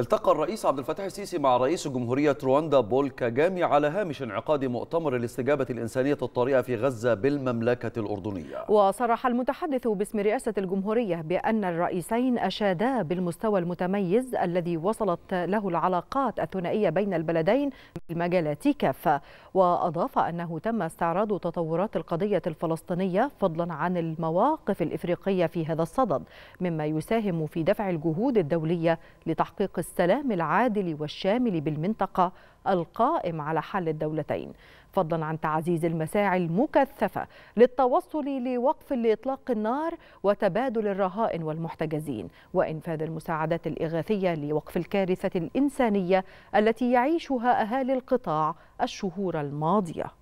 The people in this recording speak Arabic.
التقى الرئيس عبد الفتاح السيسي مع رئيس جمهورية رواندا بول كاجامي على هامش انعقاد مؤتمر الاستجابة الإنسانية الطارئة في غزة بالمملكة الأردنية وصرح المتحدث باسم رئاسة الجمهورية بأن الرئيسين أشادا بالمستوى المتميز الذي وصلت له العلاقات الثنائية بين البلدين في المجالات كافة وأضاف أنه تم استعراض تطورات القضية الفلسطينية فضلا عن المواقف الإفريقية في هذا الصدد مما يساهم في دفع الجهود الدولية لتحقيق السلام العادل والشامل بالمنطقة القائم على حل الدولتين فضلا عن تعزيز المساعي المكثفة للتوصل لوقف لإطلاق النار وتبادل الرهائن والمحتجزين وإنفاذ المساعدات الإغاثية لوقف الكارثة الإنسانية التي يعيشها أهالي القطاع الشهور الماضية